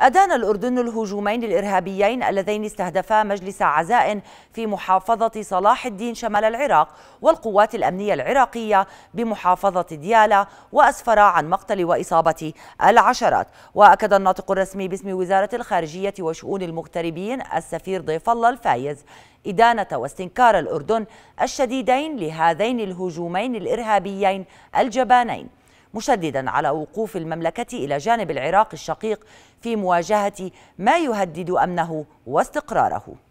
أدان الأردن الهجومين الإرهابيين اللذين استهدفا مجلس عزاء في محافظة صلاح الدين شمال العراق والقوات الأمنية العراقية بمحافظة ديالى وأسفرا عن مقتل وإصابة العشرات وأكد الناطق الرسمي باسم وزارة الخارجية وشؤون المغتربين السفير ضيف الله الفايز إدانة واستنكار الأردن الشديدين لهذين الهجومين الإرهابيين الجبانين مشددا على وقوف المملكة إلى جانب العراق الشقيق في مواجهة ما يهدد أمنه واستقراره